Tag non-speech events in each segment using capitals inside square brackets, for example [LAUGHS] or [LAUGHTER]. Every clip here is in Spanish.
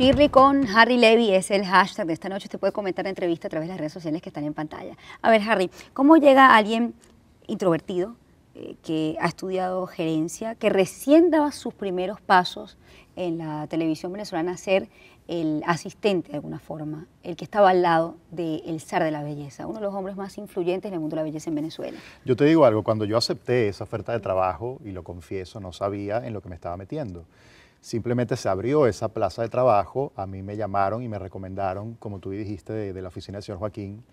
Shirley con Harry Levy es el hashtag de esta noche. Te puede comentar la entrevista a través de las redes sociales que están en pantalla. A ver, Harry, ¿cómo llega alguien introvertido eh, que ha estudiado gerencia, que recién daba sus primeros pasos en la televisión venezolana a ser el asistente de alguna forma, el que estaba al lado del el zar de la belleza, uno de los hombres más influyentes en el mundo de la belleza en Venezuela. Yo te digo algo, cuando yo acepté esa oferta de trabajo, y lo confieso, no sabía en lo que me estaba metiendo. Simplemente se abrió esa plaza de trabajo, a mí me llamaron y me recomendaron, como tú dijiste, de, la oficina del señor Joaquín.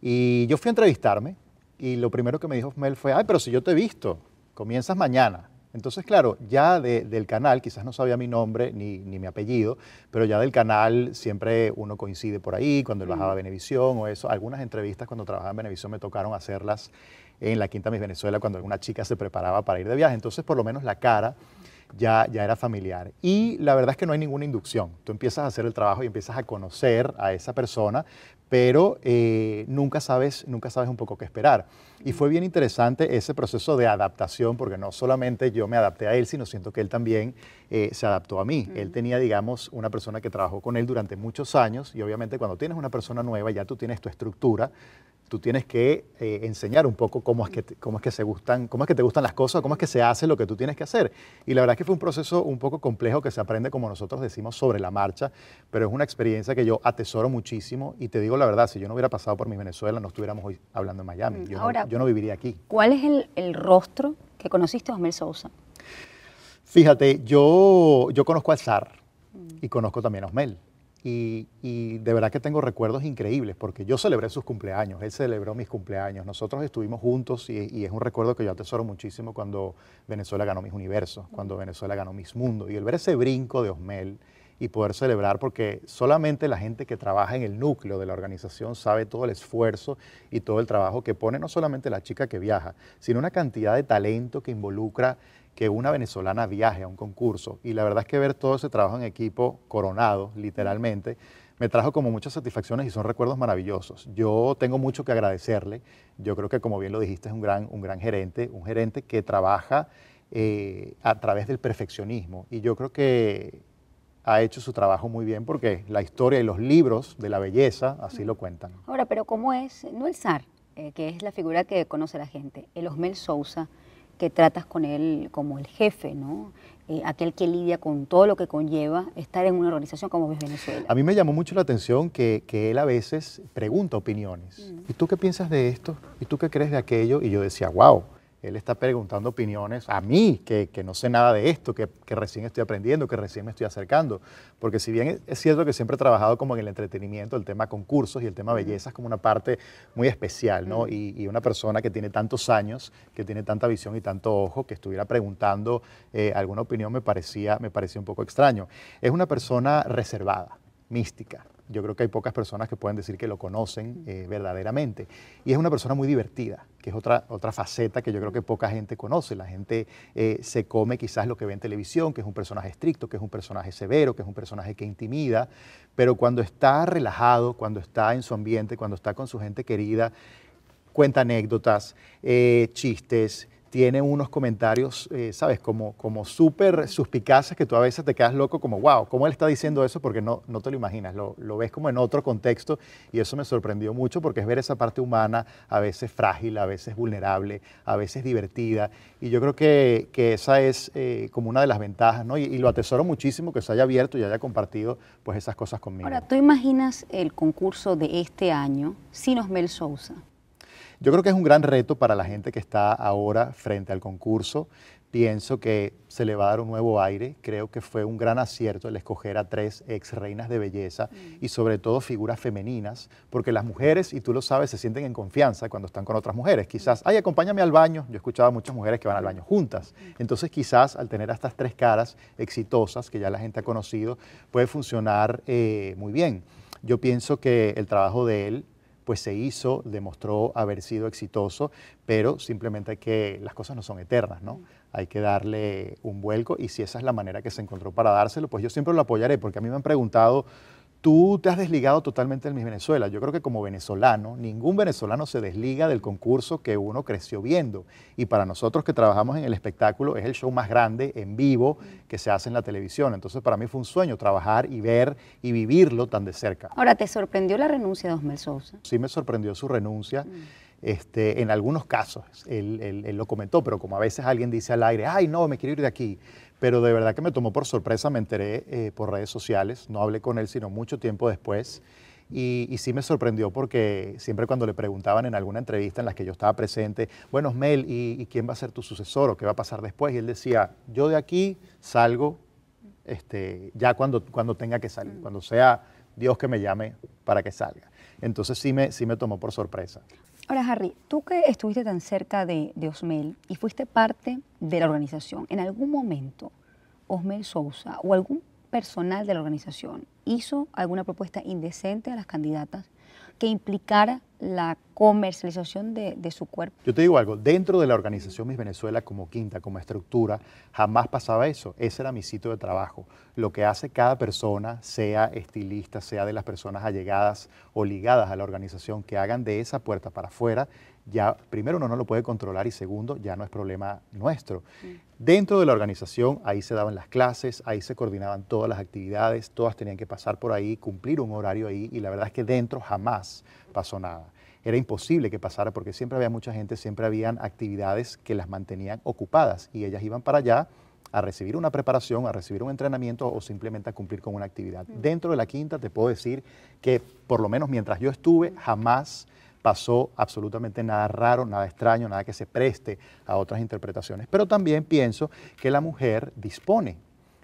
Y yo fui a entrevistarme y lo primero que me dijo Mel fue, ay, pero si yo te he visto, comienzas mañana. Entonces, claro, ya del canal, quizás no sabía mi nombre ni, mi apellido, pero ya del canal siempre uno coincide por ahí, cuando él mm. bajaba a Benevisión o eso. Algunas entrevistas cuando trabajaba en Benevisión me tocaron hacerlas en la Quinta Miss Venezuela, cuando alguna chica se preparaba para ir de viaje. Entonces, por lo menos la cara ya, era familiar. Y la verdad es que no hay ninguna inducción. Tú empiezas a hacer el trabajo y empiezas a conocer a esa persona, pero eh, nunca, sabes, nunca sabes un poco qué esperar. Y fue bien interesante ese proceso de adaptación, porque no solamente yo me adapté a él, sino siento que él también eh, se adaptó a mí. Él tenía, digamos, una persona que trabajó con él durante muchos años y obviamente cuando tienes una persona nueva ya tú tienes tu estructura tú tienes que eh, enseñar un poco cómo es, que te, es que se gustan, cómo es que te gustan las cosas, cómo es que se hace lo que tú tienes que hacer. Y la verdad es que fue un proceso un poco complejo que se aprende, como nosotros decimos, sobre la marcha, pero es una experiencia que yo atesoro muchísimo y te digo la verdad, si yo no hubiera pasado por mi Venezuela, no estuviéramos hoy hablando en Miami. Mm, yo, no, viviría aquí. ¿Cuál es el, rostro que conociste, Osmel Sousa? Fíjate, yo, yo conozco a Zar y conozco también a Osmel. Y, de verdad que tengo recuerdos increíbles porque yo celebré sus cumpleaños, él celebró mis cumpleaños, nosotros estuvimos juntos y, y es un recuerdo que yo atesoro muchísimo cuando Venezuela ganó mis universos, cuando Venezuela ganó mis mundos y el ver ese brinco de Osmel y poder celebrar porque solamente la gente que trabaja en el núcleo de la organización sabe todo el esfuerzo y todo el trabajo que pone no solamente la chica que viaja, sino una cantidad de talento que involucra que una venezolana viaje a un concurso. Y la verdad es que ver todo ese trabajo en equipo coronado, literalmente, me trajo como muchas satisfacciones y son recuerdos maravillosos. Yo tengo mucho que agradecerle. Yo creo que, como bien lo dijiste, es un gran, un gran gerente, un gerente que trabaja eh, a través del perfeccionismo. Y yo creo que ha hecho su trabajo muy bien porque la historia y los libros de la belleza así lo cuentan. Ahora, pero ¿cómo es? No el eh, que es la figura que conoce la gente, el Osmel Sousa, que tratas con él como el jefe, ¿no? Eh, aquel que lidia con todo lo que conlleva estar en una organización como es Venezuela. A mí me llamó mucho la atención que, él a veces pregunta opiniones. Mm. ¿Y tú qué piensas de esto? ¿Y tú qué crees de aquello? Y yo decía, wow, él está preguntando opiniones a mí, que, no sé nada de esto, que, recién estoy aprendiendo, que recién me estoy acercando. Porque si bien es cierto que siempre he trabajado como en el entretenimiento, el tema concursos y el tema belleza es como una parte muy especial, ¿no? Y, una persona que tiene tantos años, que tiene tanta visión y tanto ojo, que estuviera preguntando eh, alguna opinión me parecía, me parecía un poco extraño. Es una persona reservada, mística yo creo que hay pocas personas que pueden decir que lo conocen eh, verdaderamente. Y es una persona muy divertida, que es otra, otra faceta que yo creo que poca gente conoce. La gente eh, se come quizás lo que ve en televisión, que es un personaje estricto, que es un personaje severo, que es un personaje que intimida, pero cuando está relajado, cuando está en su ambiente, cuando está con su gente querida, cuenta anécdotas, eh, chistes, tiene unos comentarios, eh, ¿sabes? Como, como súper suspicaces que tú a veces te quedas loco como, wow, ¿cómo él está diciendo eso? Porque no, no te lo imaginas, lo, lo, ves como en otro contexto y eso me sorprendió mucho porque es ver esa parte humana a veces frágil, a veces vulnerable, a veces divertida y yo creo que, que esa es eh, como una de las ventajas, ¿no? Y, y, lo atesoro muchísimo que se haya abierto y haya compartido pues esas cosas conmigo. Ahora, ¿tú imaginas el concurso de este año sin Mel Sousa? Yo creo que es un gran reto para la gente que está ahora frente al concurso. Pienso que se le va a dar un nuevo aire. Creo que fue un gran acierto el escoger a tres ex reinas de belleza mm. y sobre todo figuras femeninas, porque las mujeres, y tú lo sabes, se sienten en confianza cuando están con otras mujeres. Quizás, ay, acompáñame al baño. Yo he escuchado a muchas mujeres que van al baño juntas. Mm. Entonces, quizás al tener estas tres caras exitosas que ya la gente ha conocido, puede funcionar eh, muy bien. Yo pienso que el trabajo de él pues se hizo, demostró haber sido exitoso, pero simplemente que las cosas no son eternas, ¿no? Hay que darle un vuelco y si esa es la manera que se encontró para dárselo, pues yo siempre lo apoyaré, porque a mí me han preguntado tú te has desligado totalmente de Miss Venezuela. Yo creo que como venezolano, ningún venezolano se desliga del concurso que uno creció viendo. Y para nosotros que trabajamos en el espectáculo, es el show más grande en vivo que se hace en la televisión. Entonces para mí fue un sueño trabajar y ver y vivirlo tan de cerca. Ahora, ¿te sorprendió la renuncia de Osmel Sousa? Sí, me sorprendió su renuncia. Mm. Este, en algunos casos, él, lo comentó, pero como a veces alguien dice al aire, ay, no, me quiero ir de aquí, pero de verdad que me tomó por sorpresa, me enteré eh, por redes sociales, no hablé con él sino mucho tiempo después, y, sí me sorprendió porque siempre cuando le preguntaban en alguna entrevista en la que yo estaba presente, bueno, Mel, ¿y, quién va a ser tu sucesor o qué va a pasar después? Y él decía, yo de aquí salgo este, ya cuando, cuando tenga que salir, mm. cuando sea Dios que me llame para que salga. Entonces sí me, sí me tomó por sorpresa. Ahora, Harry, tú que estuviste tan cerca de, de, Osmel y fuiste parte de la organización, ¿en algún momento Osmel Sousa o algún personal de la organización hizo alguna propuesta indecente a las candidatas que implicara la comercialización de, su cuerpo. Yo te digo algo, dentro de la organización Miss Venezuela como quinta, como estructura, jamás pasaba eso. Ese era mi sitio de trabajo. Lo que hace cada persona, sea estilista, sea de las personas allegadas o ligadas a la organización, que hagan de esa puerta para afuera ya primero uno no lo puede controlar y segundo ya no es problema nuestro. Mm. Dentro de la organización ahí se daban las clases, ahí se coordinaban todas las actividades, todas tenían que pasar por ahí, cumplir un horario ahí y la verdad es que dentro jamás pasó nada. Era imposible que pasara porque siempre había mucha gente, siempre habían actividades que las mantenían ocupadas y ellas iban para allá a recibir una preparación, a recibir un entrenamiento o simplemente a cumplir con una actividad. Mm. Dentro de la quinta te puedo decir que por lo menos mientras yo estuve jamás pasó absolutamente nada raro, nada extraño, nada que se preste a otras interpretaciones. Pero también pienso que la mujer dispone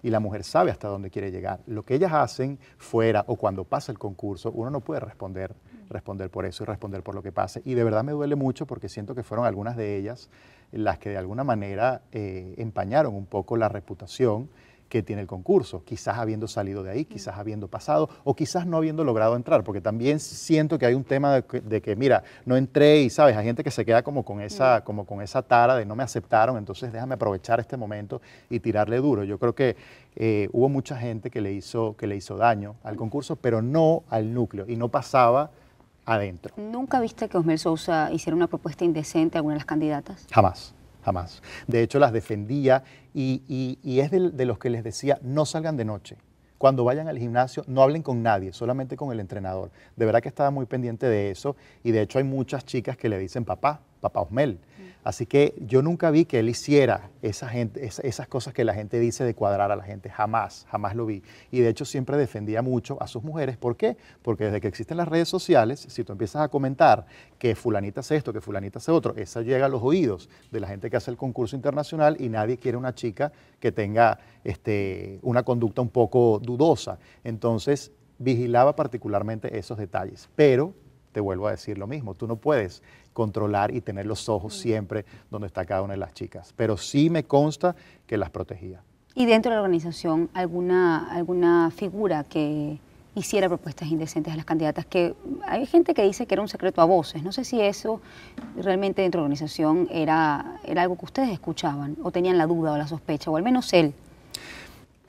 y la mujer sabe hasta dónde quiere llegar. Lo que ellas hacen fuera o cuando pasa el concurso, uno no puede responder, responder por eso y responder por lo que pase. Y de verdad me duele mucho porque siento que fueron algunas de ellas las que de alguna manera eh, empañaron un poco la reputación que tiene el concurso, quizás habiendo salido de ahí, mm. quizás habiendo pasado o quizás no habiendo logrado entrar, porque también siento que hay un tema de que, mira, no entré y sabes, hay gente que se queda como con esa mm. como con esa tara de no me aceptaron, entonces déjame aprovechar este momento y tirarle duro. Yo creo que eh, hubo mucha gente que le hizo que le hizo daño al mm. concurso, pero no al núcleo y no pasaba adentro. ¿Nunca viste que Osmer Sousa hiciera una propuesta indecente a alguna de las candidatas? Jamás jamás. De hecho, las defendía y, es de, los que les decía, no salgan de noche. Cuando vayan al gimnasio, no hablen con nadie, solamente con el entrenador. De verdad que estaba muy pendiente de eso y de hecho hay muchas chicas que le dicen papá Pausmel. Así que yo nunca vi que él hiciera esas cosas que la gente dice de cuadrar a la gente, jamás, jamás lo vi. Y de hecho siempre defendía mucho a sus mujeres. ¿Por qué? Porque desde que existen las redes sociales, si tú empiezas a comentar que fulanita hace esto, que fulanita hace otro, eso llega a los oídos de la gente que hace el concurso internacional y nadie quiere una chica que tenga este, una conducta un poco dudosa. Entonces vigilaba particularmente esos detalles. Pero te vuelvo a decir lo mismo. Tú no puedes controlar y tener los ojos mm. siempre donde está cada una de las chicas, pero sí me consta que las protegía. ¿Y dentro de la organización alguna, alguna figura que hiciera propuestas indecentes a las candidatas? Que hay gente que dice que era un secreto a voces. No sé si eso realmente dentro de la organización era, era algo que ustedes escuchaban o tenían la duda o la sospecha, o al menos él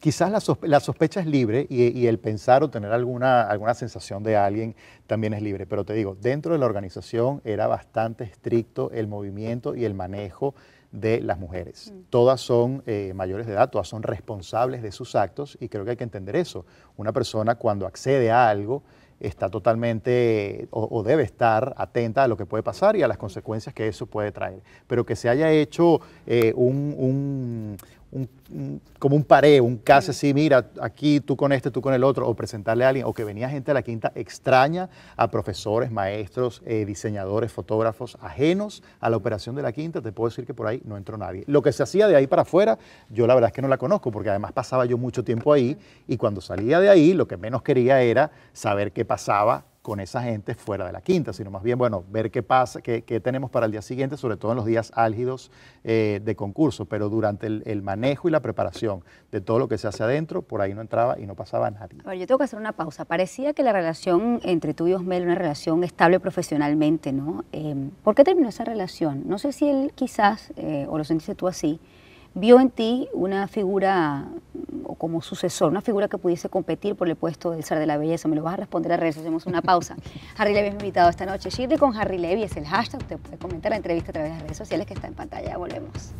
quizás la, sospecha es libre y, el pensar o tener alguna, alguna sensación de alguien también es libre, pero te digo, dentro de la organización era bastante estricto el movimiento y el manejo de las mujeres. Mm. Todas son eh, mayores de edad, todas son responsables de sus actos y creo que hay que entender eso. Una persona cuando accede a algo, está totalmente o, debe estar atenta a lo que puede pasar y a las consecuencias que eso puede traer. Pero que se haya hecho eh, un, como un paré, un caso así, mira, aquí tú con este, tú con el otro, o presentarle a alguien, o que venía gente a la quinta extraña a profesores, maestros, eh, diseñadores, fotógrafos, ajenos a la operación de la quinta, te puedo decir que por ahí no entró nadie. Lo que se hacía de ahí para afuera, yo la verdad es que no la conozco, porque además pasaba yo mucho tiempo ahí, y cuando salía de ahí, lo que menos quería era saber qué pasaba con esa gente fuera de la quinta, sino más bien, bueno, ver qué pasa, qué, qué tenemos para el día siguiente, sobre todo en los días álgidos eh, de concurso, pero durante el, manejo y la preparación de todo lo que se hace adentro, por ahí no entraba y no pasaba nada. A yo tengo que hacer una pausa. Parecía que la relación entre tú y Osmel era una relación estable profesionalmente, ¿no? Eh, ¿Por qué terminó esa relación? No sé si él quizás, eh, o lo sentiste tú así, vio en ti una figura o como sucesor, una figura que pudiese competir por el puesto del ser de la belleza. Me lo vas a responder a redes, hacemos una pausa. [LAUGHS] Harry Levy es invitado esta noche. Shirley con Harry Levy es el hashtag. Te puede comentar la entrevista a través de las redes sociales que está en pantalla. Volvemos.